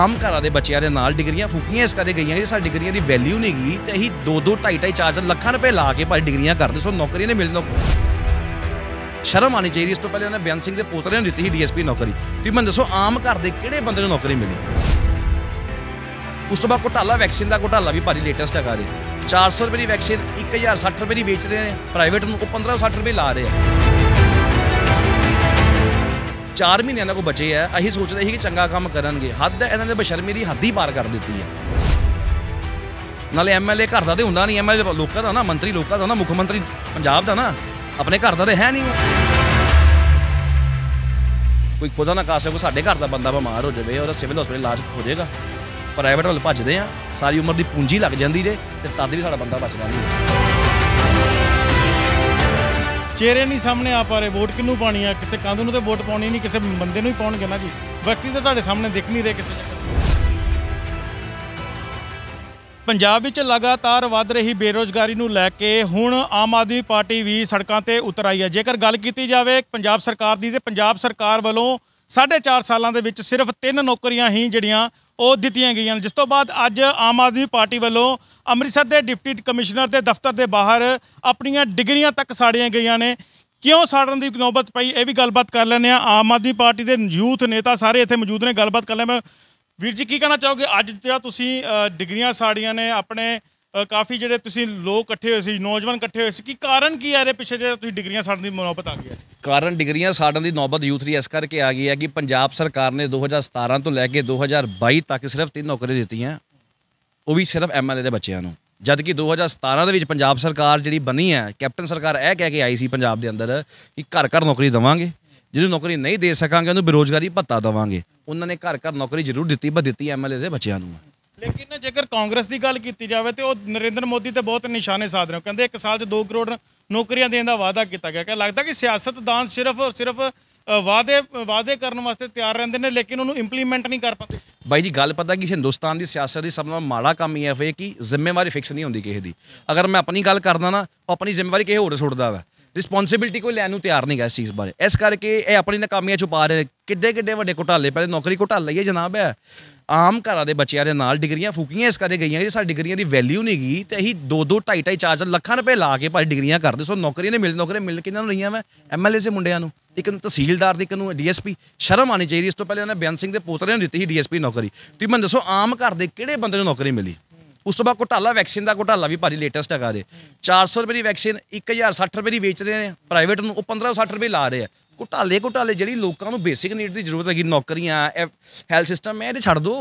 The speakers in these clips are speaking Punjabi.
ਆਮ ਘਰਾਂ ਦੇ ਬੱਚਿਆਂ ਦੇ ਨਾਲ ਡਿਗਰੀਆਂ ਫੁੱਕੀਆਂ ਇਸ ਕਰੇ ਗਈਆਂ ਇਹ ਸਾਡੀ ਡਿਗਰੀਆਂ ਦੀ ਵੈਲਿਊ ਨਹੀਂ ਗਈ ਤੇ ਅਸੀਂ 2 2 2.5 2.5 ਚਾਰ ਲੱਖਾਂ ਰੁਪਏ ਲਾ ਕੇ ਭਾਈ ਡਿਗਰੀਆਂ ਕਰਦੇ ਸੋ ਨੌਕਰੀ ਨੇ ਮਿਲਣੋ ਸ਼ਰਮ ਆਣੀ ਚਾਹੀਦੀ ਇਸ ਤੋਂ ਪਹਿਲੇ ਉਹਨੇ ਬਿਆਨ ਸਿੰਘ ਦੇ ਪੋਤਰੇ ਨੂੰ ਦਿੱਤੀ ਸੀ ਡੀਐਸਪੀ ਨੌਕਰੀ ਤੁਸੀਂ ਮੈਨੂੰ ਦੱਸੋ ਆਮ ਘਰ ਦੇ ਕਿਹੜੇ ਬੰਦੇ ਨੂੰ ਨੌਕਰੀ ਮਿਲੀ ਉਸ ਤੋਂ ਬਾਅਦ ਘੋਟਾਲਾ ਵੈਕਸੀਨ ਦਾ ਘੋਟਾਲਾ ਵੀ ਭਾਰੀ ਲੇਟੈਸਟ ਹੈਗਾ ਜੀ 400 ਰੁਪਏ ਦੀ ਵੈਕਸੀਨ 1060 ਰੁਪਏ ਦੀ ਵੇਚ ਰਹੇ ਨੇ ਪ੍ਰਾਈਵੇਟ ਨੂੰ ਉਹ 1560 ਰੁਪਏ ਲਾ ਰਹੇ ਆ 4 ਮਹੀਨੇ ਇਹਨਾਂ ਕੋ ਬਚੇ ਆ ਅਸੀਂ ਸੋਚਦੇ ਸੀ ਕਿ ਚੰਗਾ ਕੰਮ ਕਰਨਗੇ ਹੱਦ ਇਹਨਾਂ ਨੇ ਬਸ਼ਰਮੀ ਦੀ ਹੱਦ ਹੀ ਪਾਰ ਕਰ ਦਿੱਤੀ ਹੈ ਨਾਲੇ ਐਮਐਲਏ ਘਰ ਦਾ ਤੇ ਹੁੰਦਾ ਨਹੀਂ ਐਮਐਲਏ ਲੋਕਾਂ ਦਾ ਨਾ ਮੰਤਰੀ ਲੋਕਾਂ ਦਾ ਨਾ ਮੁੱਖ ਮੰਤਰੀ ਪੰਜਾਬ ਦਾ ਨਾ ਆਪਣੇ ਘਰ ਦਾ ਤੇ ਹੈ ਨਹੀਂ ਕੋਈ ਕੋਦਾ ਨਾ ਕਾਸੇ ਕੋ ਸਾਡੇ ਘਰ ਦਾ ਬੰਦਾ ਬਿਮਾਰ ਹੋ ਜਾਵੇ ਔਰ ਸਿਵਲ ਹਸਪੀਟਲ ਇਲਾਜ ਹੋ ਜਾਏਗਾ ਪ੍ਰਾਈਵੇਟ ਵੱਲ ਭੱਜਦੇ ਆ ਸਾਰੀ ਉਮਰ ਦੀ ਪੂੰਜੀ ਲੱਗ ਜਾਂਦੀ ਜੇ ਤੇ ਤਦ ਵੀ ਸਾਡਾ ਬੰਦਾ ਬਚਦਾ ਨਹੀਂ ਚਿਹਰੇ ਨਹੀਂ ਸਾਹਮਣੇ ਆ ਪਾ ਰਹੇ ਵੋਟ ਕਿਨੂੰ ਪਾਣੀ ਆ ਕਿਸੇ ਕੰਧ ਨੂੰ ਤੇ ਵੋਟ ਪਾਉਣੀ ਨਹੀਂ ਕਿਸੇ ਬੰਦੇ ਨੂੰ ਹੀ ਪਾਉਣਗੇ ਨਾ ਜੀ ਵਿਅਕਤੀ ਤਾਂ ਤੁਹਾਡੇ ਸਾਹਮਣੇ ਦਿਖ ਨਹੀਂ ਰਹੇ ਕਿਸੇ ਪੰਜਾਬ ਵਿੱਚ ਲਗਾਤਾਰ ਵੱਧ ਰਹੀ ਬੇਰੋਜ਼ਗਾਰੀ ਨੂੰ ਲੈ ਕੇ ਹੁਣ ਆਮ ਆਦਮੀ ਪਾਰਟੀ ਵੀ ਸੜਕਾਂ ਤੇ ਉਤਰ ਆਈ ਹੈ ਜੇਕਰ ਗੱਲ ਕੀਤੀ ਜਾਵੇ ਪੰਜਾਬ ਸਰਕਾਰ ਦੀ ਤੇ ਪੰਜਾਬ ਸਰਕਾਰ ਵੱਲੋਂ 4.5 ਸਾਲਾਂ ਦੇ ਵਿੱਚ ਸਿਰਫ 3 ਨੌਕਰੀਆਂ ਹੀ ਜਿਹੜੀਆਂ ਉਹ ਦਿੱਤੀਆਂ ਗਈਆਂ ਜਿਸ ਤੋਂ ਬਾਅਦ ਅੱਜ ਆਮ ਆਦਮੀ ਪਾਰਟੀ ਵੱਲੋਂ ਅੰਮ੍ਰਿਤਸਰ ਦੇ ਡਿਪਟੀ ਕਮਿਸ਼ਨਰ ਦੇ ਦਫ਼ਤਰ ਦੇ ਬਾਹਰ ਆਪਣੀਆਂ ਡਿਗਰੀਆਂ ਤੱਕ ਸਾੜੀਆਂ ਗਈਆਂ ਨੇ ਕਿਉਂ ਸਾੜਨ ਦੀ ਨੌਬਤ ਪਈ ਇਹ ਵੀ ਗੱਲਬਾਤ ਕਰ ਲੈਣੇ ਆ ਆਮ ਆਦਮੀ ਪਾਰਟੀ ਦੇ ਯੂਥ ਨੇਤਾ ਸਾਰੇ ਇੱਥੇ ਮੌਜੂਦ ਨੇ ਗੱਲਬਾਤ ਕਰ ਲੈ ਮੈਂ ਵੀਰ ਜੀ ਕੀ ਕਹਿਣਾ ਚਾਹੋਗੇ ਅੱਜ ਜਿਹੜਾ ਤੁਸੀਂ ਡਿਗਰੀਆਂ ਸਾੜੀਆਂ ਨੇ ਆਪਣੇ ਕਾਫੀ ਜਿਹੜੇ ਤੁਸੀਂ ਲੋਕ ਇਕੱਠੇ ਹੋਏ ਸੀ ਨੌਜਵਾਨ ਇਕੱਠੇ ਹੋਏ ਸੀ ਕੀ ਕਾਰਨ ਕੀ ਆ ਰਿਹਾ ਪਿੱਛੇ ਜਿਹੜਾ ਤੁਸੀਂ ਡਿਗਰੀਆਂ ਸਾੜਨ ਦੀ ਨੌਬਤ ਆ ਗਈ ਹੈ ਕਾਰਨ ਡਿਗਰੀਆਂ ਸਾੜਨ ਦੀ ਨੌਬਤ ਯੂਥ ਲਈ ਇਸ ਕਰਕੇ ਆ ਗਈ ਹੈ ਕਿ ਪੰਜਾਬ ਸਰਕਾਰ ਨੇ 2017 ਤੋਂ ਲੈ ਕੇ 2022 ਤੱਕ ਸਿਰਫ ਤਿੰਨ ਨੌਕਰੀਆਂ ਦਿੱਤੀਆਂ ਉਹ ਵੀ ਸਿਰਫ ਐਮਐਲਏ ਦੇ ਬੱਚਿਆਂ ਨੂੰ ਜਦ ਕਿ 2017 ਦੇ ਵਿੱਚ ਪੰਜਾਬ ਸਰਕਾਰ ਜਿਹੜੀ ਬਣੀ ਹੈ ਕੈਪਟਨ ਸਰਕਾਰ ਇਹ ਕਹਿ ਕੇ ਆਈ ਸੀ ਪੰਜਾਬ ਦੇ ਅੰਦਰ ਕਿ ਘਰ ਘਰ ਨੌਕਰੀ ਦਵਾਂਗੇ ਜਿਹਨੂੰ ਨੌਕਰੀ ਨਹੀਂ ਦੇ ਸਕਾਂਗੇ ਉਹਨੂੰ ਬੇਰੋਜ਼ਗਾਰੀ ਭੱਤਾ ਦਵਾਂਗੇ ਉਹਨਾਂ ਨੇ ਘਰ ਘਰ ਨੌਕਰੀ ਜ਼ਰੂਰ ਦਿੱਤੀ ਬਸ ਦਿੱਤੀ ਐਮਐਲਏ ਦੇ ਬੱਚਿਆਂ ਨੂੰ ਲੇਕਿਨ ਜੇਕਰ ਕਾਂਗਰਸ ਦੀ ਗੱਲ ਕੀਤੀ ਜਾਵੇ ਤੇ ਉਹ ਨਰਿੰਦਰ ਮੋਦੀ ਤੇ ਬਹੁਤ ਨਿਸ਼ਾਨੇ ਸਾਧ ਰਹੇ ਕਹਿੰਦੇ ਇੱਕ ਸਾਲ 'ਚ 2 ਕਰੋੜ ਨੌਕਰੀਆਂ ਦੇਣ ਦਾ ਵਾਅਦਾ ਕੀਤਾ ਗਿਆ ਕਿ ਲੱਗਦਾ ਕਿ ਸਿਆਸਤਦਾਨ ਸਿਰਫ ਸਿਰਫ ਵਾਅਦੇ ਵਾਅਦੇ ਕਰਨ ਵਾਸਤੇ ਤਿਆਰ ਰਹਿੰਦੇ ਨੇ ਲੇਕਿਨ ਉਹਨੂੰ ਇੰਪਲੀਮੈਂਟ ਨਹੀਂ ਕਰ ਪਾਉਂਦੇ ਬਾਈ ਜੀ ਗੱਲ ਪਤਾ ਕਿ ਹਿੰਦੁਸਤਾਨ ਦੀ ਸਿਆਸਤ ਦੀ ਸਭ ਤੋਂ ਮਾੜਾ ਕੰਮ ਇਹ ਹੈ ਕਿ ਜ਼ਿੰਮੇਵਾਰੀ ਫਿਕਸ ਨਹੀਂ ਹੁੰਦੀ ਕਿਸੇ ਦੀ ਅਗਰ ਮੈਂ ਆਪਣੀ ਗੱਲ ਕਰਦਾ ਨਾ ਆਪਣੀ ਜ਼ਿੰਮੇਵਾਰੀ ਕਿਸੇ ਹੋਰ ਛੁੱਟਦਾ ਵਾ ਰਿਸਪੌਂਸਿਬਿਲਟੀ ਕੋਈ ਲੈਣ ਨੂੰ ਤਿਆਰ ਨਹੀਂ ਗਾ ਇਸ ਚੀਜ਼ ਬਾਰੇ ਇਸ ਕਰਕੇ ਇਹ ਆਪਣੀ ਨਾਕਾਮੀਆਂ ਪਾ ਰਹੇ ਕਿੱਡੇ ਕਿੱਡੇ ਵੱਡੇ ਘੁਟਾਲੇ ਪਹਿਲੇ ਨੌਕਰੀ ਘੁਟਾਲਾ ਲਈਏ ਜਨਾਬ ਹੈ ਆਮ ਘਰਾਂ ਦੇ ਬੱਚਿਆਂ ਦੇ ਨਾਲ ਡਿਗਰੀਆਂ ਫੂਕੀਆਂ ਇਸ ਕਰਕੇ ਗਈਆਂ ਜੇ ਸਾਡੀ ਡਿਗਰੀਆਂ ਦੀ ਵੈਲਿਊ ਨਹੀਂ ਗਈ ਤੇ ਅਸੀਂ 2-2 2.5 ਚਾਰ ਲੱਖਾਂ ਰੁਪਏ ਲਾ ਕੇ ਭਾਈ ਡਿਗਰੀਆਂ ਕਰਦੇ ਸੋ ਨੌਕਰੀਆਂ ਨੇ ਮਿਲ ਨੌਕਰੀਆਂ ਮਿਲ ਕਿੰਨਾਂ ਨੂੰ ਰਹੀਆਂ ਮੈਂ ਐਮਐਲਏ ਦੇ ਮੁੰਡਿਆਂ ਨੂੰ ਇੱਕ ਨੂੰ ਤਹਿਸੀਲਦਾਰ ਦੀ ਇੱਕ ਨੂੰ ਡੀਐਸਪੀ ਸ਼ਰਮ ਆਣੀ ਚਾਹੀਦੀ ਇਸ ਤੋਂ ਪਹਿਲੇ ਉਹਨੇ ਬਿਆਨ ਸਿੰਘ ਦੇ ਪੋਤਰੇ ਨੂੰ ਦਿੱਤੀ ਸੀ ਡੀਐਸਪੀ ਨੌਕਰੀ ਤੁਸੀਂ ਮੈਨੂੰ ਦੱਸੋ ਆਮ ਘਰ ਦੇ ਕਿਹੜੇ ਬੰਦੇ ਨੂੰ ਨੌਕਰੀ ਮਿਲੀ ਉਸ ਤੋਂ ਬਾਅਦ ਘੋਟਾਲਾ ਵੈਕਸੀਨ ਦਾ ਘੋਟਾਲਾ ਵੀ ਭਾਰੀ ਲੇਟੈਸਟ ਹੈਗਾ ਦੇ 400 ਰੁਪਏ ਦੀ ਵੈਕਸੀਨ 1060 ਰੁਪਏ ਦੀ ਵੇਚ ਰਹੇ ਨੇ ਪ੍ਰਾਈਵੇਟ ਨੂੰ ਉਹ 1560 ਰੁਪਏ ਲਾ ਰਹੇ ਆ ਘੋਟਾਲੇ ਘੋਟਾਲੇ ਜਿਹੜੀ ਲੋਕਾਂ ਨੂੰ ਬੇਸਿਕ ਨੀਡ ਦੀ ਜ਼ਰੂਰਤ ਹੈਗੀ ਨੌਕਰੀਆਂ ਹੈਲਥ ਸਿਸਟਮ ਇਹ ਛੱਡ ਦੋ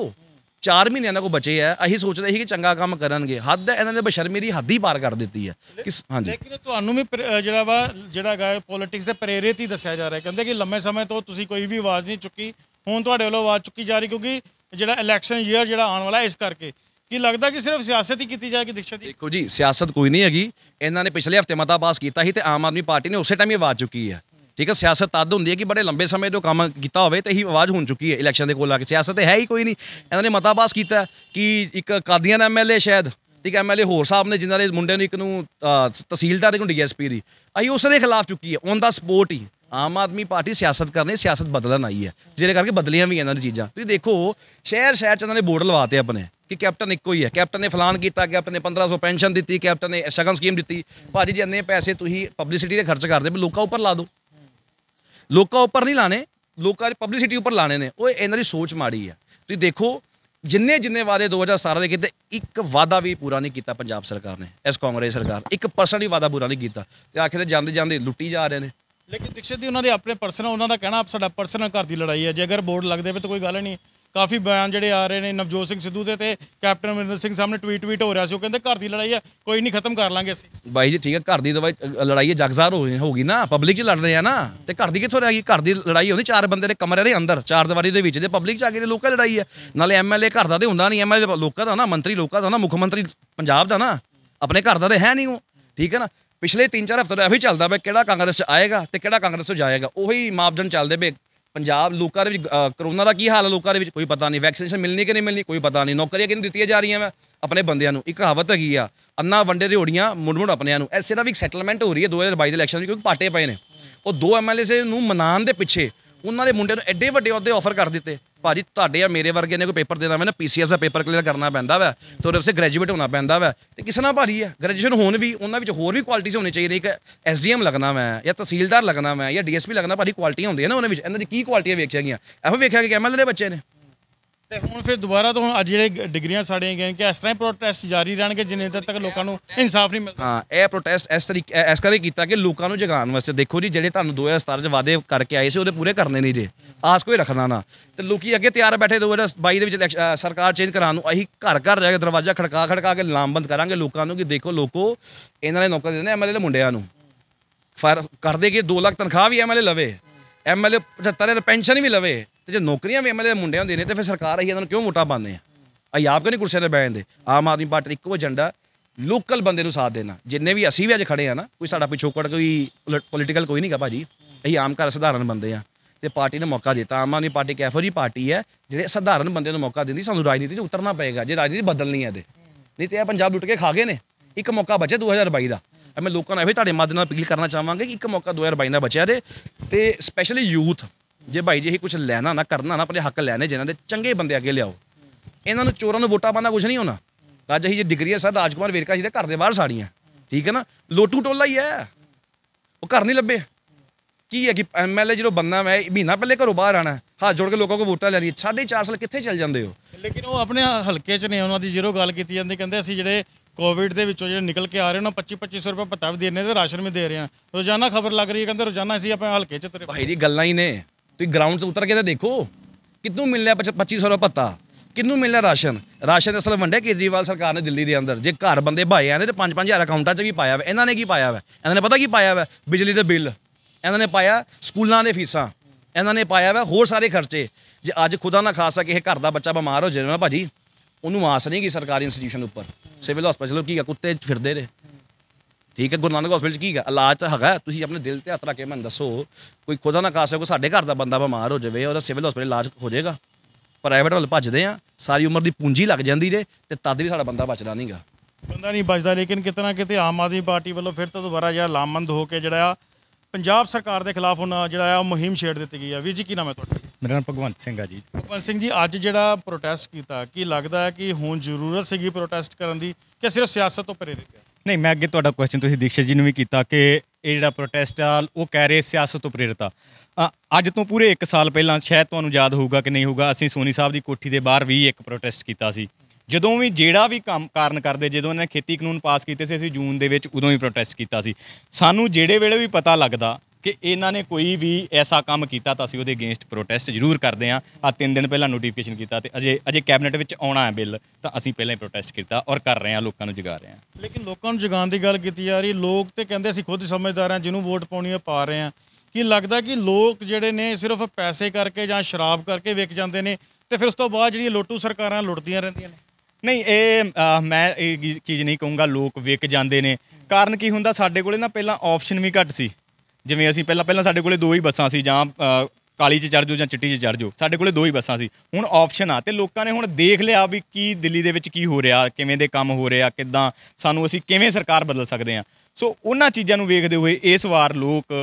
4 ਮਹੀਨੇ ਇਹਨਾਂ ਕੋ ਬਚੇ ਆ ਅਸੀਂ ਸੋਚਦੇ ਸੀ ਕਿ ਚੰਗਾ ਕੰਮ ਕਰਨਗੇ ਹੱਦ ਇਹਨਾਂ ਨੇ ਬਸ਼ਰਮੀ ਦੀ ਹੱਦ ਹੀ ਪਾਰ ਕਰ ਦਿੱਤੀ ਹੈ ਕਿਸ ਹਾਂਜੀ ਲੇਕਿਨ ਤੁਹਾਨੂੰ ਵੀ ਜਿਹੜਾ ਵਾ ਜਿਹੜਾ ਗਾ ਪੋਲਿਟਿਕਸ ਦੇ ਪ੍ਰੇਰਿਤ ਹੀ ਦੱਸਿਆ ਜਾ ਰਿਹਾ ਕਹਿੰਦੇ ਕਿ ਲੰਮੇ ਸਮੇਂ ਤੋਂ ਤੁਸੀਂ ਕੋਈ ਵੀ ਆਵਾਜ਼ ਨਹੀਂ ਚੁੱਕੀ ਹੁਣ ਤੁਹਾਡੇ ਵੱਲੋਂ ਆਵਾਜ਼ ਚੁੱਕੀ ਜਾ ਰਹੀ ਕਿਉਂਕਿ ਜਿਹੜਾ ਇਲੈਕਸ਼ਨ ਈਅਰ ਜਿਹੜਾ ਆਉਣ ਵਾਲਾ ਇਸ ਕਰਕੇ ਕੀ ਲੱਗਦਾ ਕਿ ਸਿਰਫ ਸਿਆਸਤ ਹੀ ਕੀਤੀ ਜਾਏਗੀ ਦੀਕਸ਼ਾ ਦੀ ਦੇਖੋ ਜੀ ਸਿਆਸਤ ਕੋਈ ਨਹੀਂ ਹੈਗੀ ਇਹਨਾਂ ਨੇ ਪਿਛਲੇ ਹਫਤੇ ਮਤਾ ਪਾਸ ਕੀਤਾ ਸੀ ਤੇ ਆਮ ਆਦਮੀ ਪਾਰਟੀ ਨੇ ਉਸੇ ਟਾਈਮ ਹੀ ਆਵਾਜ਼ ਚੁੱਕੀ ਹੈ ਠੀਕ ਹੈ ਸਿਆਸਤ ਤਦ ਹੁੰਦੀ ਹੈ ਕਿ ਬੜੇ ਲੰਬੇ ਸਮੇਂ ਤੋਂ ਕੰਮ ਕੀਤਾ ਹੋਵੇ ਤੇ ਹੀ ਆਵਾਜ਼ ਹੋਣ ਚੁੱਕੀ ਹੈ ਇਲੈਕਸ਼ਨ ਦੇ ਕੋਲ ਆ ਕੇ ਸਿਆਸਤ ਹੈ ਹੀ ਕੋਈ ਨਹੀਂ ਇਹਨਾਂ ਨੇ ਮਤਾ ਪਾਸ ਕੀਤਾ ਕਿ ਇੱਕ ਕਾਦੀਆਂ ਦਾ ਐਮਐਲਏ ਸ਼ਾਇਦ ਠੀਕ ਹੈ ਐਮਐਲਏ ਹੋਰ ਸਾਹਿਬ ਨੇ ਜਿਨ੍ਹਾਂ ਨੇ ਮੁੰਡੇ ਨੂੰ ਇੱਕ ਨੂੰ ਤਹਿਸੀਲਦਾਰ ਦੇ ਕੋਲ ਡੀਐਸਪੀ ਦੀ ਅਸੀਂ ਉਸ ਦੇ ਖਿਲਾਫ ਚੁੱਕੀ ਹੈ ਉਹਨਾਂ ਦਾ ਸਪੋਰਟ ਹੀ ਆਮ ਆਦਮੀ ਪਾਰਟੀ ਸਿਆਸਤ ਕਰਨੀ ਸਿਆਸਤ ਬਦਲਣ ਆਈ ਹੈ ਜਿਹਦੇ ਕਰਕੇ ਬਦਲੀਆਂ ਵੀ ਇਹਨਾਂ ਦੀ ਚੀਜ਼ਾਂ ਤੁਸੀਂ ਦੇਖੋ ਸ਼ਹਿਰ ਸ਼ਹਿਰ ਚ ਇਹਨਾਂ ਨੇ ਬੋਰਡ ਲਵਾਤੇ ਆਪਣੇ ਕਿ ਕੈਪਟਨ ਇੱਕੋ ਹੀ ਹੈ ਕੈਪਟਨ ਨੇ ਫਲਾਨ ਕੀਤਾ ਕਿ ਆਪਣੇ 1500 ਪੈਨਸ਼ਨ ਦਿੱਤੀ ਕੈਪਟਨ ਨੇ ਸ਼ਗਨ ਸਕੀਮ ਦਿੱਤੀ ਭਾਜੀ ਜੀ ਇੰਨੇ ਪੈਸੇ ਤੁਸੀਂ ਪਬਲਿਸਿਟੀ ਦੇ ਖਰਚ ਕਰਦੇ ਵੀ ਲੋਕਾਂ ਉੱਪਰ ਲਾ ਦਿਓ ਲੋਕਾਂ ਉੱਪਰ ਨਹੀਂ ਲਾਣੇ ਲੋਕਾਂ ਦੀ ਪਬਲਿਸਿਟੀ ਉੱਪਰ ਲਾਣੇ ਨੇ ਉਹ ਇਹਨਾਂ ਦੀ ਸੋਚ ਮਾੜੀ ਹੈ ਤੁਸੀਂ ਦੇਖੋ ਜਿੰਨੇ ਜਿੰਨੇ ਵਾਦੇ 2017 ਦੇ ਕੀਤੇ ਇੱਕ ਵਾਦਾ ਵੀ ਪੂਰਾ ਨਹੀਂ ਕੀਤਾ ਪੰਜਾਬ ਸਰਕਾਰ ਨੇ ਇਸ ਕਾਂਗਰਸ ਸਰਕਾਰ ਇੱਕ ਪਰਸੈਂਟ ਵੀ ਵਾਦਾ ਪੂਰਾ ਨਹੀਂ ਕੀਤਾ ਤੇ ਆਖਿਰ ਜਾਂਦੇ ਜਾਂਦੇ ਲੁੱਟੀ ਜਾ ਰਹੇ ਨੇ ਲੇਕਿਨ ਦਿਕਸ਼ਿਤ ਦੀ ਉਹਨਾਂ ਦੇ ਆਪਣੇ ਪਰਸਨ ਉਹਨਾਂ ਦਾ ਕਹਿਣਾ ਸਾਡਾ ਪਰਸਨਲ ਘਰ ਦੀ ਲੜਾਈ ਹੈ ਜੇ ਅਗਰ ਬੋਰਡ ਲੱਗਦੇ ਪਏ ਤਾਂ ਕੋਈ ਗੱਲ ਨਹੀਂ ਕਾਫੀ ਬਿਆਨ ਜਿਹੜੇ ਆ ਰਹੇ ਨੇ ਨਵਜੋਤ ਸਿੰਘ ਸਿੱਧੂ ਦੇ ਤੇ ਕੈਪਟਨ ਅਮਰਿੰਦਰ ਸਿੰਘ ਸਾਹਮਣੇ ਟਵੀਟ ਟਵੀਟ ਹੋ ਰਿਹਾ ਸੀ ਉਹ ਕਹਿੰਦੇ ਘਰ ਦੀ ਲੜਾਈ ਹੈ ਕੋਈ ਨਹੀਂ ਖਤਮ ਕਰ ਲਾਂਗੇ ਅਸੀਂ ਬਾਈ ਜੀ ਠੀਕ ਹੈ ਘਰ ਦੀ ਬਾਈ ਲੜਾਈ ਜਗਜ਼ਾਰ ਹੋ ਗਈ ਨਾ ਪਬਲਿਕ 'ਚ ਲੜ ਰਹੇ ਆ ਨਾ ਤੇ ਘਰ ਦੀ ਕਿੱਥੋਂ ਰਹਿ ਗਈ ਘਰ ਦੀ ਲੜਾਈ ਹੁੰਦੀ ਚਾਰ ਬੰਦੇ ਦੇ ਕਮਰੇ ਦੇ ਅੰਦਰ ਚਾਰ ਦੀਵਾਰੀ ਦੇ ਵਿੱਚ ਦੇ ਪਬਲਿਕ 'ਚ ਆ ਕੇ ਲੋਕਾਂ ਲੜਾਈ ਹੈ ਨਾਲੇ ਐਮਐਲਏ ਘਰ ਦਾ ਤੇ ਹੁੰਦਾ ਨਹੀਂ ਐਮਐਲਏ ਲੋਕਾਂ ਦਾ ਨਾ ਮੰਤਰੀ ਲੋਕਾਂ ਦਾ ਨਾ ਮੁੱਖ ਮੰਤਰੀ ਪੰਜਾਬ ਦਾ ਨਾ ਆਪਣੇ ਘਰ ਦਾ ਤੇ ਹੈ ਨਹੀਂ ਉਹ ਠੀਕ ਹੈ ਨਾ ਪਿਛਲੇ 3-4 ਹਫ਼ਤੇ ਦਾ ਇਹੀ ਚੱਲਦਾ ਬਈ ਕਿਹੜਾ ਕਾਂਗਰਸ ਆਏਗਾ ਤੇ ਕਿਹੜਾ ਕਾਂਗਰਸ ਜਾਏਗਾ ਉਹੀ ਮਾਪਦੰਡ ਚੱਲਦੇ ਪਏ ਪੰਜਾਬ ਲੋਕਾਂ ਦੇ ਵਿੱਚ ਕਰੋਨਾ ਦਾ ਕੀ ਹਾਲ ਹੈ ਲੋਕਾਂ ਦੇ ਵਿੱਚ ਕੋਈ ਪਤਾ ਨਹੀਂ ਵੈਕਸੀਨੇਸ਼ਨ ਮਿਲਣੀ ਕਿ ਨਹੀਂ ਮਿਲਣੀ ਕੋਈ ਪਤਾ ਨਹੀਂ ਨੌਕਰੀਆਂ ਕਿਹਨੂੰ ਦਿੱਤੀਆਂ ਜਾ ਰਹੀਆਂ ਵਾ ਆਪਣੇ ਬੰਦਿਆਂ ਨੂੰ ਇੱਕ ਹਵਤ ਹੈਗੀ ਆ ਅੰਨਾ ਵੰਡੇ ਦੇ ਹੋੜੀਆਂ ਮੁੰਡ ਮੁੜ ਆਪਣਿਆਂ ਨੂੰ ਐਸੇ ਦਾ ਵੀ ਸੈਟਲਮੈਂਟ ਹੋ ਰਹੀ ਹੈ 2022 ਦੇ ਇਲੈਕਸ਼ਨ ਵਿੱਚ ਕਿਉਂਕਿ ਪਾਟੇ ਪਏ ਨੇ ਉਹ ਦੋ ਐਮਐਲਏ ਸੇ ਨੂੰ ਮਨਾਨ ਦੇ ਪਿੱਛੇ ਉਹਨਾਂ ਦੇ ਮੁੰਡੇ ਨੂੰ ਐਡੇ ਵੱਡੇ ਅਹੁਦੇ ਆਫਰ ਕਰ ਦਿੱਤੇ ਭਾਜੀ ਤੁਹਾਡੇ ਆ ਮੇਰੇ ਵਰਗੇ ਨੇ ਕੋਈ ਪੇਪਰ ਦੇਣਾ ਵਾ ਨਾ ਪੀਸੀਐਸ ਦਾ ਪੇਪਰ ਕਲੀਅਰ ਕਰਨਾ ਪੈਂਦਾ ਵਾ ਤੁਹਾਡੇ ਵਾਸਤੇ ਗ੍ਰੈਜੂਏਟ ਹੋਣਾ ਪੈਂਦਾ ਵਾ ਤੇ ਕਿਸੇ ਨਾਲ ਭਾਰੀ ਆ ਗ੍ਰੈਜੂਏਸ਼ਨ ਹੋਣ ਵੀ ਉਹਨਾਂ ਵਿੱਚ ਹੋਰ ਵੀ ਕੁਆਲਿਟੀਜ਼ ਹੋਣੀ ਚਾਹੀਦੀ ਇੱਕ ਐਸਡੀਐਮ ਲੱਗਣਾ ਮੈਂ ਜਾਂ ਤਹਿਸੀਲਦਾਰ ਲੱਗਣਾ ਮੈਂ ਜਾਂ ਡੀਐਸਪੀ ਲੱਗਣਾ ਭਾਜੀ ਕੁਆਲਿਟੀਆਂ ਹੁੰਦੀਆਂ ਨਾ ਉਹਨਾਂ ਵਿੱਚ ਇਹਨਾਂ ਦੀ ਕੀ ਕੁਆਲਿਟੀਆਂ ਵੇਖੀਆਂ ਗਈਆਂ ਐਵੇਂ ਵੇਖਿਆ ਕਿ ਐਮਐਲਏ ਦੇ ਬੱਚੇ ਨੇ ਤੇ ਹੁਣ ਫਿਰ ਦੁਬਾਰਾ ਤੋਂ ਅੱਜ ਜਿਹੜੇ ਡਿਗਰੀਆਂ ਸਾੜੀਆਂ ਗਈਆਂ ਕਿ ਇਸ ਤਰ੍ਹਾਂ ਹੀ ਪ੍ਰੋਟੈਸਟ ਜਾਰੀ ਰਹਿਣਗੇ ਜਿੰਨੇ ਤੱਕ ਲੋਕਾਂ ਨੂੰ ਇਨਸਾਫ ਨਹੀਂ ਮਿਲਦਾ ਹਾਂ ਇਹ ਪ੍ਰੋਟੈਸਟ ਇਸ ਤਰੀਕੇ ਇਸ ਕਰਕੇ ਕੀਤਾ ਕਿ ਲੋਕਾਂ ਨੂੰ ਜਗਾਉਣ ਵਾਸਤੇ ਦੇਖੋ ਜੀ ਜਿਹੜੇ ਤੁਹਾਨੂੰ 2017 ਚ ਵਾਅਦੇ ਕਰਕੇ ਆਏ ਸੀ ਉਹਦੇ ਪੂਰੇ ਕਰਨੇ ਨਹੀਂ ਜੇ ਆਸ ਕੋਈ ਰੱਖਣਾ ਨਾ ਤੇ ਲੋਕੀ ਅੱਗੇ ਤਿਆਰ ਬੈਠੇ 2022 ਦੇ ਵਿੱਚ ਸਰਕਾਰ ਚੇਂਜ ਕਰਾਉਣ ਨੂੰ ਅਸੀਂ ਘਰ ਘਰ ਜਾ ਕੇ ਦਰਵਾਜ਼ਾ ਖੜਕਾ ਖੜਕਾ ਕੇ ਲਾਮਬੰਦ ਕਰਾਂਗੇ ਲੋਕਾਂ ਨੂੰ ਕਿ ਦੇਖੋ ਲੋਕੋ ਇਹਨਾਂ ਨੇ ਨੌਕਰੀ ਦੇਣੇ ਐਮਐਲਏ ਮੁੰਡਿਆਂ ਨੂੰ ਫਰ ਕਰਦੇ ਕਿ 2 ਲੱਖ ਤਨਖਾਹ ਵੀ ਐਮਐਲਏ ਲਵੇ ਐਮਐਲਏ 75 ਪੈਨਸ਼ਨ ਵੀ ਲਵੇ ਤੇ ਜੇ ਨੌਕਰੀਆਂ ਵੀ ਐਮਐਲਏ ਦੇ ਮੁੰਡਿਆਂ ਹੁੰਦੇ ਨੇ ਤੇ ਫਿਰ ਸਰਕਾਰ ਅਸੀਂ ਇਹਨਾਂ ਨੂੰ ਕਿਉਂ ਮੋਟਾ ਪਾਉਂਦੇ ਆ ਅਸੀਂ ਆਪ ਕਿਉਂ ਨਹੀਂ ਕੁਰਸੀਆਂ ਤੇ ਬੈਠਦੇ ਆਮ ਆਦਮੀ ਪਾਰਟੀ ਇੱਕੋ ਏਜੰਡਾ ਲੋਕਲ ਬੰਦੇ ਨੂੰ ਸਾਥ ਦੇਣਾ ਜਿੰਨੇ ਵੀ ਅਸੀਂ ਵੀ ਅੱਜ ਖੜੇ ਆ ਨਾ ਕੋਈ ਸਾਡਾ ਪਿਛੋਕੜ ਕੋਈ ਪੋਲੀਟੀਕਲ ਕੋਈ ਨਹੀਂਗਾ ਭਾਜੀ ਅਸੀਂ ਆਮ ਘਰ ਸਧਾਰਨ ਬੰਦੇ ਆ ਤੇ ਪਾਰਟੀ ਨੇ ਮੌਕਾ ਦਿੱਤਾ ਆਮ ਆਦਮੀ ਪਾਰਟੀ ਕਿਹੋ ਜੀ ਪਾਰਟੀ ਹੈ ਜਿਹੜੇ ਸਧਾਰਨ ਬੰਦੇ ਨੂੰ ਮੌਕਾ ਦਿੰਦੀ ਸਾਨੂੰ ਰਾਜਨੀਤੀ 'ਚ ਉਤਰਨਾ ਪਏਗਾ ਜੇ ਰਾਜਨੀਤੀ ਬਦਲਣੀ ਹੈ ਤੇ ਨਹੀਂ ਤੇ ਇਹ ਪੰਜਾਬ ਲੁੱਟ ਕੇ ਖਾ ਗਏ ਨੇ ਇੱਕ ਮੌਕਾ ਬਚੇ 2022 ਦਾ ਮੈਂ ਲੋਕਾਂ ਨਾਲ ਇਹ ਤੁਹਾਡੇ ਮਾਧਿਅਮ ਨਾਲ ਅਪੀਲ ਕਰਨਾ ਚਾਹਾਂਗਾ ਕਿ ਇੱਕ ਮੌਕਾ 2022 ਦਾ ਬਚਿਆ ਦੇ ਤੇ ਸਪੈਸ਼ਲੀ ਯੂਥ ਜੇ ਭਾਈ ਜੀ ਇਹ ਕੁਝ ਲੈਣਾ ਨਾ ਕਰਨਾ ਨਾ ਆਪਣੇ ਹੱਕ ਲੈਣੇ ਜਿਨ੍ਹਾਂ ਦੇ ਚੰਗੇ ਬੰਦੇ ਅੱਗੇ ਲਿਆਓ ਇਹਨਾਂ ਨੂੰ ਚੋਰਾਂ ਨੂੰ ਵੋਟਾਂ ਪਾਉਣਾ ਕੁਝ ਨਹੀਂ ਹੋਣਾ ਅੱਜ ਅਸੀਂ ਜੇ ਡਿਗਰੀਆਂ ਸਰ ਰਾਜਕੁਮਾਰ ਵੇਰਕਾ ਜੀ ਦੇ ਘਰ ਦੇ ਬਾਹਰ ਸਾੜੀਆਂ ਠੀਕ ਹੈ ਨਾ ਲੋਟੂ ਟੋਲਾ ਹੀ ਹੈ ਉਹ ਘਰ ਨਹੀਂ ਲੱਭੇ ਕੀ ਹੈ ਕਿ ਐਮਐਲਏ ਜਿਹੜਾ ਬੰਨਾ ਮੈਂ ਮਹੀਨਾ ਪਹਿਲੇ ਘਰੋਂ ਬਾਹਰ ਆਣਾ ਹੱਥ ਜੋੜ ਕੇ ਲੋਕਾਂ ਕੋ ਵੋਟਾਂ ਲੈਣੀ 4.5 ਸਾਲ ਕਿੱਥੇ ਚੱਲ ਜਾਂਦੇ ਹੋ ਲੇਕਿਨ ਉਹ ਆਪਣੇ ਹਲਕੇ 'ਚ ਨੇ ਉਹਨਾਂ ਦੀ ਜ਼ੀਰੋ ਗੱਲ ਕੀਤੀ ਜਾਂਦੀ ਕਹਿੰਦੇ ਅਸੀਂ ਜਿਹੜੇ ਕੋਵਿਡ ਦੇ ਵਿੱਚੋਂ ਜਿਹੜੇ ਨਿਕਲ ਕੇ ਆ ਰਹੇ ਉਹਨਾਂ 25 2500 ਰੁਪਏ ਪਤਾ ਵੀ ਦੇਣੇ ਤੇ ਰਾਸ਼ਨ ਵੀ ਦੇ ਰਹੇ ਆ ਰੋਜ਼ਾਨਾ ਖਬਰ ਲੱਗ ਰਹੀ ਹੈ ਕਹਿੰਦੇ ਰੋਜ਼ਾਨਾ ਅਸੀਂ ਆਪਾਂ ਹਲਕੇ ਚ ਤੇਰੇ ਭਾਈ ਜੀ ਗੱਲਾਂ ਹੀ ਨੇ ਤੁਸੀਂ ਗਰਾਊਂਡ ਤੇ ਉਤਰ ਕੇ ਤਾਂ ਦੇਖੋ ਕਿੰਨੂੰ ਮਿਲਿਆ 2500 ਰੁਪਏ ਪਤਾ ਕਿੰਨੂੰ ਮਿਲਿਆ ਰਾਸ਼ਨ ਰਾਸ਼ਨ ਅਸਲ ਵੰਡੇ ਕੇਜਰੀਵਾਲ ਸਰਕਾਰ ਨੇ ਦਿੱਲੀ ਦੇ ਅੰਦਰ ਜੇ ਘਰ ਬੰਦੇ ਭਾਏ ਆਂਦੇ ਤੇ 5-5000 ਅਕਾਊਂਟਾਂ 'ਚ ਵੀ ਪਾਇਆ ਵਾ ਇਹਨਾਂ ਨੇ ਕੀ ਪਾਇਆ ਵਾ ਇਹਨਾਂ ਨੇ ਪਤਾ ਕੀ ਪਾਇਆ ਵਾ ਬਿਜਲੀ ਦੇ ਬਿੱਲ ਇਹਨਾਂ ਨੇ ਪਾਇਆ ਸਕੂਲਾਂ ਦੇ ਫੀਸਾਂ ਇਹਨਾਂ ਨੇ ਪਾਇਆ ਵਾ ਹੋਰ ਸਾਰੇ ਖਰਚੇ ਜੇ ਅੱਜ ਖੁਦਾ ਨਾ ਖਾਸਾ ਕਿਸੇ ਘਰ ਦਾ ਬੱਚਾ ਬਿਮਾਰ ਹੋ ਜਾਵੇ ਨਾ ਭਾਜੀ ਉਹਨੂੰ ਆਸ ਨਹੀਂ ਕਿ ਸਰਕਾਰੀ ਇੰਸਟੀਟਿਊਸ਼ਨ ਉੱਪਰ ਸਿਵਲ ਹਸਪੀਟਲ ਕੀ ਹੈ ਕੁੱਤੇ ਫਿਰਦੇ ਨੇ ਠੀਕ ਹੈ ਗੁਰਨਾਨਕ ਨਾਨਕ ਹਸਪੀਟਲ ਕੀ ਹੈ ਇਲਾਜ ਤਾਂ ਹੈਗਾ ਤੁਸੀਂ ਆਪਣੇ ਦਿਲ ਤੇ ਹੱਥ ਰੱਖ ਕੇ ਮੈਨੂੰ ਦੱਸੋ ਕੋਈ ਖੁਦਾ ਨਾ ਕਾਸੇ ਕੋ ਸਾਡੇ ਘਰ ਦਾ ਬੰਦਾ ਬਿਮਾਰ ਹੋ ਜਾਵੇ ਉਹਦਾ ਸਿਵਲ ਹਸਪੀਟਲ ਇਲਾਜ ਹੋ ਜਾਏਗਾ ਪ੍ਰਾਈਵੇਟ ਵਾਲੇ ਭੱਜਦੇ ਆ ਸਾਰੀ ਉਮਰ ਦੀ ਪੂੰਜੀ ਲੱਗ ਜਾਂਦੀ ਰੇ ਤੇ ਤਦ ਵੀ ਸਾਡਾ ਬੰਦਾ ਬਚਦਾ ਨਹੀਂਗਾ ਬੰਦਾ ਨਹੀਂ ਬਚਦਾ ਲੇਕਿਨ ਕਿਤਨਾ ਕਿਤੇ ਆਮ ਆਦਮੀ ਪਾਰਟੀ ਵੱਲੋਂ ਫਿਰ ਤੋਂ ਦੁਬਾਰਾ ਜਿਹੜਾ ਲਾਮੰਦ ਹੋ ਕੇ ਜਿਹੜਾ ਆ ਪੰਜਾਬ ਸਰਕਾਰ ਦੇ ਖਿਲਾਫ ਹੁਣ ਜਿਹੜਾ ਆ ਮੁਹਿੰਮ ਛੇੜ ਦਿੱਤੀ ਗਈ ਆ ਵੀਰ ਜੀ ਕੀ ਨਾਮ ਹੈ ਤੁਹਾਡਾ ਮੇਰਾ ਨਾਮ ਭਗਵੰਤ ਸਿੰਘ ਆ ਜੀ ਭਗਵੰਤ ਸਿੰਘ ਜੀ ਅੱਜ ਜਿਹੜਾ ਪ੍ਰੋਟੈਸਟ ਕੀਤਾ ਕੀ ਲੱਗਦਾ ਹੈ ਕਿ ਹੁਣ ਜ਼ਰੂਰਤ ਸੀਗੀ ਪ੍ਰੋਟੈਸਟ ਕਰਨ ਦੀ ਕਿ ਸਿਰਫ ਸਿਆਸਤ ਤੋਂ ਪ੍ਰੇਰਿਤ ਹੈ ਨਹੀਂ ਮੈਂ ਅੱਗੇ ਤੁਹਾਡਾ ਕੁਐਸਚਨ ਤੁਸੀਂ ਦੀਕਸ਼ਾ ਜੀ ਨੂੰ ਵੀ ਕੀਤਾ ਕਿ ਇਹ ਜਿਹੜਾ ਪ੍ਰੋਟੈਸਟ ਆ ਉਹ ਕਹਿ ਰਹੇ ਸਿਆਸਤ ਤੋਂ ਪ੍ਰੇਰਿਤ ਆ ਅੱਜ ਤੋਂ ਪੂਰੇ 1 ਸਾਲ ਪਹਿਲਾਂ ਸ਼ਾਇਦ ਤੁਹਾਨੂੰ ਯਾਦ ਹੋਊਗਾ ਕਿ ਨਹੀਂ ਹੋਊਗਾ ਅਸੀਂ ਸੋਨੀ ਸਾਹਿਬ ਦੀ ਕੋਠੀ ਦੇ ਬਾਹਰ ਵੀ ਇੱਕ ਪ੍ਰੋਟੈਸਟ ਕੀਤਾ ਸੀ ਜਦੋਂ ਵੀ ਜਿਹੜਾ ਵੀ ਕੰਮ ਕਾਰਨ ਕਰਦੇ ਜਦੋਂ ਇਹਨਾਂ ਨੇ ਖੇਤੀ ਕਾਨੂੰਨ ਪਾਸ ਕੀਤੇ ਸੀ ਅਸੀਂ ਜੂਨ ਦੇ ਵਿੱਚ ਉਦੋਂ ਹੀ ਪ੍ਰੋਟੈਸਟ ਕੀਤਾ ਸੀ ਸਾਨੂੰ ਜਿਹੜੇ ਵੇਲੇ ਵੀ ਪਤਾ ਲੱਗਦਾ ਕਿ ਇਹਨਾਂ ਨੇ ਕੋਈ ਵੀ ਐਸਾ ਕੰਮ ਕੀਤਾ ਤਾਂ ਅਸੀਂ ਉਹਦੇ ਅਗੇਂਸਟ ਪ੍ਰੋਟੈਸਟ ਜ਼ਰੂਰ ਕਰਦੇ ਆ ਆ ਤਿੰਨ ਦਿਨ ਪਹਿਲਾਂ ਨੋਟੀਫਿਕੇਸ਼ਨ ਕੀਤਾ ਤੇ ਅਜੇ ਅਜੇ ਕੈਬਨਿਟ ਵਿੱਚ ਆਉਣਾ ਹੈ ਬਿੱਲ ਤਾਂ ਅਸੀਂ ਪਹਿਲਾਂ ਹੀ ਪ੍ਰੋਟੈਸਟ ਕੀਤਾ ਔਰ ਕਰ ਰਹੇ ਆ ਲੋਕਾਂ ਨੂੰ ਜਗਾ ਰਹੇ ਆ ਲੇਕਿਨ ਲੋਕਾਂ ਨੂੰ ਜਗਾਉਣ ਦੀ ਗੱਲ ਕੀਤੀ ਜਾ ਰਹੀ ਲੋਕ ਤੇ ਕਹਿੰਦੇ ਅਸੀਂ ਖੁਦ ਸਮਝਦਾਰ ਆ ਜਿਹਨੂੰ ਵੋਟ ਪਾਉਣੀ ਆ ਪਾ ਰਹੇ ਆ ਕੀ ਲੱਗਦਾ ਕਿ ਲੋਕ ਜਿਹੜੇ ਨੇ ਸਿਰਫ ਪੈਸੇ ਕਰਕੇ ਜਾਂ ਸ਼ਰਾਬ ਕਰਕੇ ਵਿਕ ਜਾਂਦੇ ਨੇ ਤੇ ਫਿਰ ਉਸ ਤੋਂ ਬਾਅਦ ਜਿਹੜੀਆਂ ਲੋਟੂ ਸਰਕਾਰਾਂ ਲੁੱਟਦੀਆਂ ਰਹਿੰਦੀਆਂ ਨੇ ਨਹੀਂ ਇਹ ਮੈਂ ਇਹ ਚੀਜ਼ ਨਹੀਂ ਕਹੂੰਗਾ ਲੋਕ ਵਿਕ ਜਾਂਦੇ ਨੇ ਕਾਰਨ ਕੀ ਹੁੰਦਾ ਸਾਡੇ ਕੋਲੇ ਨਾ ਪਹਿਲਾਂ ਆਪਸ਼ਨ ਵੀ ਘੱਟ ਸੀ ਜਿਵੇਂ ਅਸੀਂ ਪਹਿਲਾਂ ਪਹਿਲਾਂ ਸਾਡੇ ਕੋਲੇ ਦੋ ਹੀ ਬੱਸਾਂ ਸੀ ਜਾਂ ਕਾਲੀ 'ਚ ਚੜ ਜਾਂ ਚਿੱਟੀ 'ਚ ਚੜ ਸਾਡੇ ਕੋਲੇ ਦੋ ਹੀ ਬੱਸਾਂ ਸੀ ਹੁਣ ਆਪਸ਼ਨ ਆ ਤੇ ਲੋਕਾਂ ਨੇ ਹੁਣ ਦੇਖ ਲਿਆ ਵੀ ਕੀ ਦਿੱਲੀ ਦੇ ਵਿੱਚ ਕੀ ਹੋ ਰਿਹਾ ਕਿਵੇਂ ਦੇ ਕੰਮ ਹੋ ਰਿਹਾ ਕਿੱਦਾਂ ਸਾਨੂੰ ਅਸੀਂ ਕਿਵੇਂ ਸਰਕਾਰ ਬਦਲ ਸਕਦੇ ਆ ਸੋ ਉਹਨਾਂ ਚੀਜ਼ਾਂ ਨੂੰ ਵੇਖਦੇ ਹੋਏ ਇਸ ਵਾਰ ਲੋਕ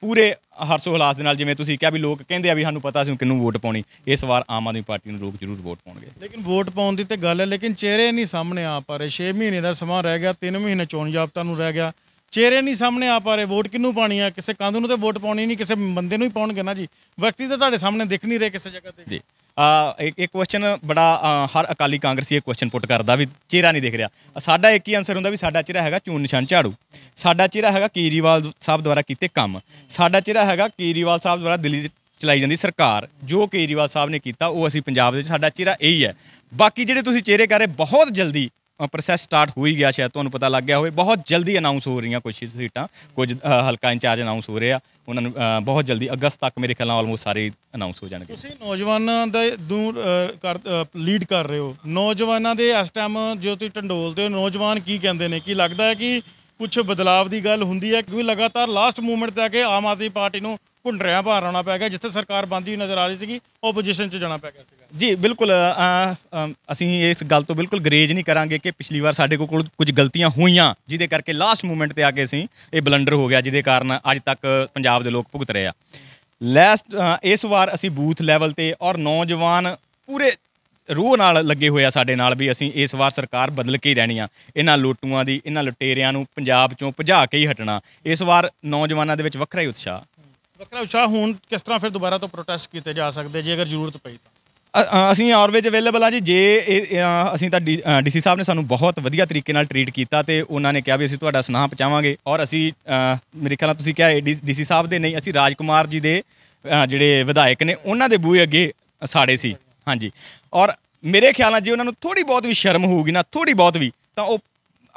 ਪੂਰੇ ਹਰਸੋ ਹਲਾਸ ਦੇ ਨਾਲ ਜਿਵੇਂ ਤੁਸੀਂ ਕਿਹਾ ਵੀ ਲੋਕ ਕਹਿੰਦੇ ਆ ਵੀ ਸਾਨੂੰ ਪਤਾ ਸੀ ਕਿੰਨੂੰ ਵੋਟ ਪਾਉਣੀ ਇਸ ਵਾਰ ਆਮ ਆਦਮੀ ਪਾਰਟੀ ਨੂੰ ਲੋਕ ਜ਼ਰੂਰ ਵੋਟ ਪਾਉਣਗੇ ਲੇਕਿਨ ਵੋਟ ਪਾਉਣ ਦੀ ਤੇ ਗੱਲ ਹੈ ਲੇਕਿਨ ਚਿਹਰੇ ਨਹੀਂ ਸਾਹਮਣੇ ਆ ਪਰ 6 ਮਹੀਨੇ ਦਾ ਸਮਾਂ ਰਹਿ ਗਿਆ 3 ਮਹੀਨੇ ਚੋਣ ਜਾਬਤਾ ਨੂੰ ਰਹਿ ਗਿਆ ਚਿਹਰੇ ਨਹੀਂ ਸਾਹਮਣੇ ਆ ਪਾ ਰਹੇ ਵੋਟ ਕਿੰਨੂੰ ਪਾਣੀ ਆ ਕਿਸੇ ਕੰਧ ਨੂੰ ਤੇ ਵੋਟ ਪਾਉਣੀ ਨਹੀਂ ਕਿਸੇ ਬੰਦੇ ਨੂੰ ਹੀ ਪਾਉਣਗੇ ਨਾ ਜੀ ਵਿਅਕਤੀ ਤਾਂ ਤੁਹਾਡੇ ਸਾਹਮਣੇ ਦਿਖ ਨਹੀਂ ਰਹੇ ਕਿਸੇ ਜਗ੍ਹਾ ਤੇ ਜੀ ਆ ਇੱਕ ਕੁਐਸਚਨ ਬੜਾ ਹਰ ਅਕਾਲੀ ਕਾਂਗਰਸੀ ਇਹ ਕੁਐਸਚਨ ਪੁੱਟ ਕਰਦਾ ਵੀ ਚਿਹਰਾ ਨਹੀਂ ਦਿਖ ਰਿਹਾ ਸਾਡਾ ਇੱਕ ਹੀ ਆਨਸਰ ਹੁੰਦਾ ਵੀ ਸਾਡਾ ਚਿਹਰਾ ਹੈਗਾ ਚੂਨ ਨਿਸ਼ਾਨ ਝਾੜੂ ਸਾਡਾ ਚਿਹਰਾ ਹੈਗਾ ਕੇਰੀਵਾਲ ਸਾਹਿਬ ਦੁਆਰਾ ਕੀਤੇ ਕੰਮ ਸਾਡਾ ਚਿਹਰਾ ਹੈਗਾ ਕੇਰੀਵਾਲ ਸਾਹਿਬ ਦੁਆਰਾ ਦਿੱਲੀ ਚਲਾਈ ਜਾਂਦੀ ਸਰਕਾਰ ਜੋ ਕੇਰੀਵਾਲ ਸਾਹਿਬ ਨੇ ਕੀਤਾ ਉਹ ਅਸੀਂ ਪੰਜਾਬ ਦੇ ਵਿੱਚ ਸਾਡਾ ਚਿਹਰਾ ਇਹੀ ਹੈ ਬਾਕੀ ਜਿਹੜੇ ਤੁਸੀਂ ਚਿਹਰੇ ਕਰ ਰਹੇ ਬਹੁਤ ਜਲਦੀ ਪ੍ਰੋਸੈਸ ਸਟਾਰਟ ਹੋ ਹੀ ਗਿਆ ਸ਼ਾਇਦ ਤੁਹਾਨੂੰ ਪਤਾ ਲੱਗ ਗਿਆ ਹੋਵੇ ਬਹੁਤ ਜਲਦੀ ਅਨਾਉਂਸ ਹੋ ਰਹੀਆਂ ਕੁਝ ਸੀਟਾਂ ਕੁਝ ਹਲਕਾ ਇੰਚਾਰਜ ਅਨਾਉਂਸ ਹੋ ਰਹੇ ਆ ਉਹਨਾਂ ਨੂੰ ਬਹੁਤ ਜਲਦੀ ਅਗਸਤ ਤੱਕ ਮੇਰੇ ਖਿਆਲ ਨਾਲ ਆਲਮੋਸਟ ਸਾਰੇ ਅਨਾਉਂਸ ਹੋ ਜਾਣਗੇ ਤੁਸੀਂ ਨੌਜਵਾਨਾਂ ਦਾ ਦੂਰ ਲੀਡ ਕਰ ਰਹੇ ਹੋ ਨੌਜਵਾਨਾਂ ਦੇ ਇਸ ਟਾਈਮ ਜੋ ਤੁਸੀਂ ਟੰਡੋਲਦੇ ਹੋ ਨੌਜਵਾਨ ਕੀ ਕਹਿੰਦੇ ਨੇ ਕੀ ਲੱਗਦਾ ਹੈ ਕਿ ਕੁਝ ਬਦਲਾਵ ਦੀ ਗੱਲ ਹੁੰਦੀ ਹੈ ਕਿਉਂਕਿ ਲਗਾਤਾਰ ਲਾਸਟ ਮੂਮੈਂਟ ਤੱਕ ਆਮ ਆਦਮੀ ਪਾਰਟੀ ਨੂੰ ਘੁੰਡਰਿਆਂ ਭਾਰ ਆਉਣਾ ਪੈ ਗਿਆ ਜਿੱਥੇ ਸਰਕਾਰ ਬੰਦੀ ਨਜ਼ਰ ਆ ਰਹੀ ਸੀਗੀ ਆਪੋਜੀਸ਼ਨ 'ਚ ਜਾਣਾ ਪੈ ਗਿਆ ਸੀਗਾ ਜੀ ਬਿਲਕੁਲ ਅਸੀਂ ਇਸ ਗੱਲ ਤੋਂ ਬਿਲਕੁਲ ਗਰੇਜ ਨਹੀਂ ਕਰਾਂਗੇ ਕਿ ਪਿਛਲੀ ਵਾਰ ਸਾਡੇ ਕੋਲ ਕੁਝ ਗਲਤੀਆਂ ਹੋਈਆਂ ਜਿਹਦੇ ਕਰਕੇ ਲਾਸਟ ਮੂਮੈਂਟ ਤੇ ਆ ਕੇ ਅਸੀਂ ਇਹ ਬਲੰਡਰ ਹੋ ਗਿਆ ਜਿਹਦੇ ਕਾਰਨ ਅੱਜ ਤੱਕ ਪੰਜਾਬ ਦੇ ਲੋਕ ਭੁਗਤ ਰਹੇ ਆ ਲਾਸਟ ਇਸ ਵਾਰ ਅਸੀਂ ਬੂਥ ਲੈਵਲ ਤੇ ਔਰ ਨੌਜਵਾਨ ਪੂਰੇ ਰੂਹ ਨਾਲ ਲੱਗੇ ਹੋਏ ਆ ਸਾਡੇ ਨਾਲ ਵੀ ਅਸੀਂ ਇਸ ਵਾਰ ਸਰਕਾਰ ਬਦਲ ਕੇ ਹੀ ਰਹਿਣੀ ਆ ਇਹਨਾਂ ਲੋਟੂਆਂ ਦੀ ਇਹਨਾਂ ਲੁਟੇਰਿਆਂ ਨੂੰ ਪੰਜਾਬ ਚੋਂ ਭਜਾ ਕੇ ਹੀ ਹਟਣਾ ਇਸ ਵਾਰ ਨੌਜਵਾਨਾਂ ਦੇ ਵਿੱਚ ਵੱਖਰਾ ਹੀ ਉਤਸ਼ਾਹ ਬਕਰਾ ਉਸ਼ਾ ਹੁਣ ਕਿਸ ਤਰ੍ਹਾਂ ਫਿਰ ਦੁਬਾਰਾ ਤੋਂ ਪ੍ਰੋਟੈਸਟ ਕੀਤੇ ਜਾ ਸਕਦੇ ਜੇ ਅਗਰ ਜ਼ਰੂਰਤ ਪਈ ਤਾਂ ਅਸੀਂ ਆਲਵੇਜ ਅਵੇਲੇਬਲ ਆ ਜੀ ਜੇ ਅਸੀਂ ਤਾਂ ਡੀਸੀ ਸਾਹਿਬ ਨੇ ਸਾਨੂੰ ਬਹੁਤ ਵਧੀਆ ਤਰੀਕੇ ਨਾਲ ਟ੍ਰੀਟ ਕੀਤਾ ਤੇ ਉਹਨਾਂ ਨੇ ਕਿਹਾ ਵੀ ਅਸੀਂ ਤੁਹਾਡਾ ਸਨਾਹ ਪਹੁੰਚਾਵਾਂਗੇ ਔਰ ਅਸੀਂ ਮੇਰੇ ਖਿਆਲ ਨਾਲ ਤੁਸੀਂ ਕਿਹਾ ਡੀਸੀ ਸਾਹਿਬ ਦੇ ਨਹੀਂ ਅਸੀਂ ਰਾਜਕੁਮਾਰ ਜੀ ਦੇ ਜਿਹੜੇ ਵਿਧਾਇਕ ਨੇ ਉਹਨਾਂ ਦੇ ਬੂਹੇ ਅੱਗੇ ਸਾੜੇ ਸੀ ਹਾਂਜੀ ਔਰ ਮੇਰੇ ਖਿਆਲ ਨਾਲ ਜੇ ਉਹਨਾਂ ਨੂੰ ਥੋੜੀ ਬਹੁਤ ਵੀ ਸ਼ਰਮ ਹੋਊਗੀ ਨਾ ਥੋੜੀ ਬਹੁਤ ਵੀ ਤਾਂ ਉਹ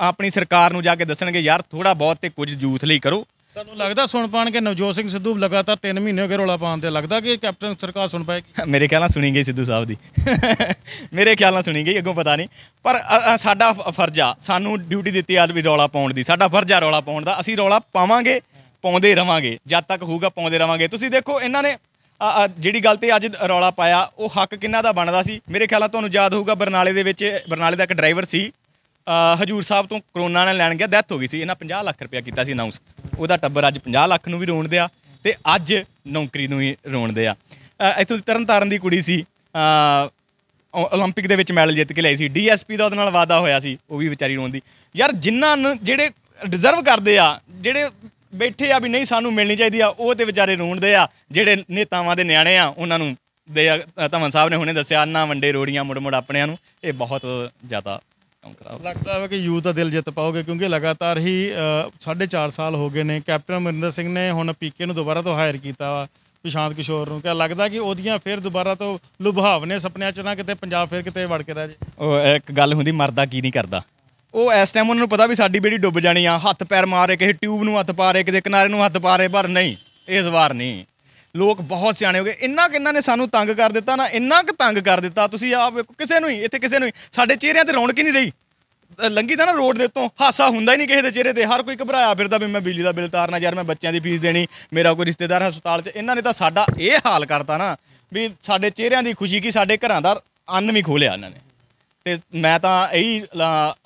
ਆਪਣੀ ਸਰਕਾਰ ਨੂੰ ਜਾ ਕੇ ਦੱਸਣਗੇ ਯਾਰ ਥੋੜਾ ਬਹੁਤ ਤੇ ਕੁਝ ਜੂਥ ਲਈ ਕਰੋ ਤੁਹਾਨੂੰ ਲੱਗਦਾ ਸੁਣ ਪਾਣ ਕੇ ਨਵਜੋਤ ਸਿੰਘ ਸਿੱਧੂ ਲਗਾਤਾਰ 3 ਮਹੀਨੇ ਹੋ ਗਏ ਰੋਲਾ ਪਾਉਣ ਤੇ ਲੱਗਦਾ ਕਿ ਕੈਪਟਨ ਸਰਕਾਰ ਸੁਣ ਪਾਏ ਮੇਰੇ ਖਿਆਲ ਨਾਲ ਸੁਣੀ ਗਈ ਸਿੱਧੂ ਸਾਹਿਬ ਦੀ ਮੇਰੇ ਖਿਆਲ ਨਾਲ ਸੁਣੀ ਗਈ ਅੱਗੋਂ ਪਤਾ ਨਹੀਂ ਪਰ ਸਾਡਾ ਫਰਜ਼ ਆ ਸਾਨੂੰ ਡਿਊਟੀ ਦਿੱਤੀ ਆ ਵੀ ਰੋਲਾ ਪਾਉਣ ਦੀ ਸਾਡਾ ਫਰਜ਼ ਆ ਰੋਲਾ ਪਾਉਣ ਦਾ ਅਸੀਂ ਰੋਲਾ ਪਾਵਾਂਗੇ ਪਾਉਂਦੇ ਰਵਾਂਗੇ ਜਦ ਤੱਕ ਹੋਊਗਾ ਪਾਉਂਦੇ ਰਵਾਂਗੇ ਤੁਸੀਂ ਦੇਖੋ ਇਹਨਾਂ ਨੇ ਜਿਹੜੀ ਗੱਲ ਤੇ ਅੱਜ ਰੌਲਾ ਪਾਇਆ ਉਹ ਹੱਕ ਕਿੰਨਾ ਦਾ ਬਣਦਾ ਸੀ ਮੇਰੇ ਖਿਆਲ ਨਾਲ ਤੁਹਾਨੂੰ ਯਾਦ ਹੋਊਗਾ ਬਰਨਾਲੇ ਦੇ ਵਿੱਚ ਬਰਨਾਲੇ ਦਾ ਇੱਕ ਡਰਾਈਵਰ ਸੀ ਹਜੂਰ ਸਾਹਿਬ ਤੋਂ ਕਰੋਨਾ ਨਾਲ ਲੈਣ ਗਿਆ ਡੈਥ ਹੋ ਗਈ ਸੀ ਇਹਨਾਂ 50 ਲੱਖ ਰੁਪਇਆ ਕੀਤਾ ਸੀ ਅਨਾਉਂਸ ਉਹਦਾ ਟੱਬਰ ਅੱਜ 50 ਲੱਖ ਨੂੰ ਵੀ ਰੋਣ ਦਿਆ ਤੇ ਅੱਜ ਨੌਕਰੀ ਨੂੰ ਹੀ ਰੋਣ ਦਿਆ ਇਥੋਂ ਤਰਨਤਾਰਨ ਦੀ ਕੁੜੀ ਸੀ ਓਲੰਪਿਕ ਦੇ ਵਿੱਚ ਮੈਡਲ ਜਿੱਤ ਕੇ ਲਈ ਸੀ ਡੀਐਸਪੀ ਦਾ ਉਹਦੇ ਨਾਲ ਵਾਅਦਾ ਹੋਇਆ ਸੀ ਉਹ ਵੀ ਵਿਚਾਰੀ ਰੋਂਦੀ ਯਾਰ ਜਿਨ੍ਹਾਂ ਨੂੰ ਜਿਹੜੇ ਡਿਜ਼ਰਵ ਕਰਦੇ ਆ ਜਿਹੜੇ ਬੈਠੇ ਆ ਵੀ ਨਹੀਂ ਸਾਨੂੰ ਮਿਲਣੀ ਚਾਹੀਦੀ ਆ ਉਹ ਤੇ ਵਿਚਾਰੇ ਰੋਂਦੇ ਆ ਜਿਹੜੇ ਨੇਤਾਵਾਂ ਦੇ ਨਿਆਣੇ ਆ ਉਹਨਾਂ ਨੂੰ ਦੇ ਧਵਨ ਸਾਹਿਬ ਨੇ ਹੁਣੇ ਦੱਸਿਆ ਨਾ ਵੰਡੇ ਰੋੜੀਆਂ ਮੁੜ ਮੁੜ ਆਪਣਿਆਂ ਨੂੰ ਇਹ ਬਹੁਤ ਜ਼ਿਆਦਾ ਕੰਮ ਲੱਗਦਾ ਹੈ ਕਿ ਯੂਥ ਦਾ ਦਿਲ ਜਿੱਤ ਪਾਓਗੇ ਕਿਉਂਕਿ ਲਗਾਤਾਰ ਹੀ 4.5 ਸਾਲ ਹੋ ਗਏ ਨੇ ਕੈਪਟਨ ਅਮਰਿੰਦਰ ਸਿੰਘ ਨੇ ਹੁਣ ਪੀਕੇ ਨੂੰ ਦੁਬਾਰਾ ਤੋਂ ਹਾਇਰ ਕੀਤਾ ਵਾ ਵਿਸ਼ਾਂਤ ਕਿਸ਼ੋਰ ਨੂੰ ਕਿਹਾ ਲੱਗਦਾ ਕਿ ਉਹਦੀਆਂ ਫਿਰ ਦੁਬਾਰਾ ਤੋਂ ਲੁਭਾਵਨੇ ਸੁਪਨਿਆਂ ਚ ਨਾ ਕਿਤੇ ਪੰਜਾਬ ਫਿਰ ਕਿਤੇ ਵੜ ਕੇ ਰਹਿ ਜੇ ਉਹ ਇੱਕ ਗੱਲ ਹੁੰਦੀ ਮਰਦਾ ਕੀ ਨਹੀਂ ਕਰਦਾ ਉਹ ਇਸ ਟਾਈਮ ਉਹਨਾਂ ਨੂੰ ਪਤਾ ਵੀ ਸਾਡੀ ਬੇੜੀ ਡੁੱਬ ਜਾਣੀ ਆ ਹੱਥ ਪੈਰ ਮਾਰੇ ਕਿਸੇ ਟਿਊਬ ਨੂੰ ਹੱਥ ਪਾਰੇ ਕਿਤੇ ਕਿਨਾਰੇ ਨੂੰ ਹੱਥ ਪਾਰੇ ਪਰ ਨਹੀਂ ਇਸ ਵਾਰ ਨਹੀਂ ਲੋਕ ਬਹੁਤ ਸਿਆਣੇ ਹੋ ਗਏ ਇੰਨਾ ਕਿੰਨਾ ਨੇ ਸਾਨੂੰ ਤੰਗ ਕਰ ਦਿੱਤਾ ਨਾ ਇੰਨਾ ਕਿ ਤੰਗ ਕਰ ਦਿੱਤਾ ਤੁਸੀਂ ਆਪ ਕਿਸੇ ਨੂੰ ਹੀ ਇੱਥੇ ਕਿਸੇ ਨੂੰ ਹੀ ਸਾਡੇ ਚਿਹਰਿਆਂ ਤੇ ਰੌਣਕ ਹੀ ਨਹੀਂ ਰਹੀ ਲੰਗੀ ਤਾਂ ਨਾ ਰੋਡ ਦੇ ਉੱਤੋਂ ਹਾਸਾ ਹੁੰਦਾ ਹੀ ਨਹੀਂ ਕਿਸੇ ਦੇ ਚਿਹਰੇ ਤੇ ਹਰ ਕੋਈ ਘਬਰਾਇਆ ਫਿਰਦਾ ਵੀ ਮੈਂ ਬਿਜਲੀ ਦਾ ਬਿੱਲ ਤਾਰਨਾ ਯਾਰ ਮੈਂ ਬੱਚਿਆਂ ਦੀ ਫੀਸ ਦੇਣੀ ਮੇਰਾ ਕੋਈ ਰਿਸ਼ਤੇਦਾਰ ਹਸਪਤਾਲ 'ਚ ਇਹਨਾਂ ਨੇ ਤਾਂ ਸਾਡਾ ਇਹ ਹਾਲ ਕਰਤਾ ਨਾ ਵੀ ਸਾਡੇ ਚਿਹਰਿਆਂ ਦੀ ਖੁਸ਼ੀ ਕੀ ਸਾਡੇ ਘਰਾਂ ਦਾ ਅੰਨ ਵੀ ਖੋਲਿਆ ਇਹਨਾਂ ਨੇ ਤੇ ਮੈਂ ਤਾਂ ਇਹੀ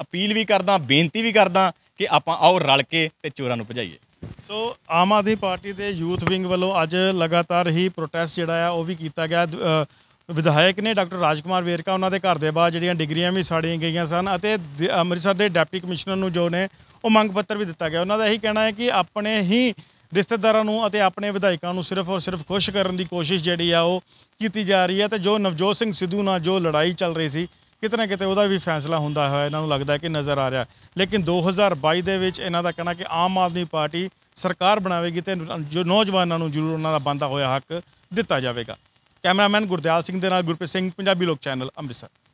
ਅਪੀਲ ਵੀ ਕਰਦਾ ਬੇਨਤੀ ਵੀ ਕਰਦਾ ਕਿ ਆਪਾਂ ਆਓ ਰਲ ਕੇ ਤੇ ਚੋਰਾਂ ਨੂੰ ਭਜਾਈਏ ਸੋ ਆਮ ਆਦਮੀ ਪਾਰਟੀ ਦੇ ਯੂਥ ਵਿੰਗ ਵੱਲੋਂ ਅੱਜ ਲਗਾਤਾਰ ਹੀ ਪ੍ਰੋਟੈਸਟ ਜਿਹੜਾ ਆ ਉਹ ਵੀ ਕੀਤਾ ਗਿਆ ਵਿਧਾਇਕ ਨੇ ਡਾਕਟਰ ਰਾਜਕੁਮਾਰ ਵੇਰਕਾ ਉਹਨਾਂ ਦੇ ਘਰ ਦੇ ਬਾਹਰ ਜਿਹੜੀਆਂ ਡਿਗਰੀਆਂ ਵੀ ਸਾੜੀਆਂ ਗਈਆਂ ਸਨ ਅਤੇ ਅੰਮ੍ਰਿਤਸਰ ਦੇ ਡੈਪਟੀ ਕਮਿਸ਼ਨਰ ਨੂੰ ਜੋ ਨੇ ਉਹ ਮੰਗ ਪੱਤਰ ਵੀ ਦਿੱਤਾ ਗਿਆ ਉਹਨਾਂ ਦਾ ਇਹੀ ਕਹਿਣਾ ਹੈ ਕਿ ਆਪਣੇ ਹੀ ਰਿਸ਼ਤੇਦਾਰਾਂ ਨੂੰ ਅਤੇ ਆਪਣੇ ਵਿਧਾਇਕਾਂ ਨੂੰ ਸਿਰਫ ਔਰ ਸਿਰਫ ਖੁਸ਼ ਕਰਨ ਦੀ ਕੋਸ਼ਿਸ਼ ਜਿਹੜੀ ਆ ਉਹ ਕੀਤੀ ਜਾ ਰਹੀ ਹੈ ਤੇ ਜੋ ਨਵਜੋਤ ਸਿੰਘ ਸਿੱਧੂ ਨਾਲ ਜੋ ਲੜਾਈ ਚੱਲ ਰਹੀ ਸੀ ਕਿਤਨਾ ਕਿਤੇ ਉਹਦਾ ਵੀ ਫੈਸਲਾ ਹੁੰਦਾ ਹੋਇਆ ਇਹਨਾਂ ਨੂੰ ਲੱਗਦਾ ਕਿ ਨਜ਼ਰ ਆ ਰਿਹਾ ਲੇਕਿਨ 2022 ਦੇ ਵਿੱਚ ਇਹਨਾਂ ਦਾ ਕਹਿਣਾ ਕਿ ਆਮ ਆਦਮੀ ਪਾਰਟੀ ਸਰਕਾਰ ਬਣਾਵੇਗੀ ਤੇ ਜੋ ਨੌਜਵਾਨਾਂ ਨੂੰ ਜ਼ਰੂਰ ਉਹਨਾਂ ਦਾ ਬੰਦਾ ਹੋਇਆ ਹੱਕ ਦਿੱਤਾ ਜਾਵੇਗਾ ਕੈਮਰਾਮੈਨ ਗੁਰਦਿਆਲ ਸਿੰਘ ਦੇ ਨਾਲ ਗੁਰਪ੍ਰੀਤ ਸਿੰਘ ਪੰਜਾਬੀ ਲੋਕ ਚੈਨਲ ਅੰਮ੍ਰਿਤਸਰ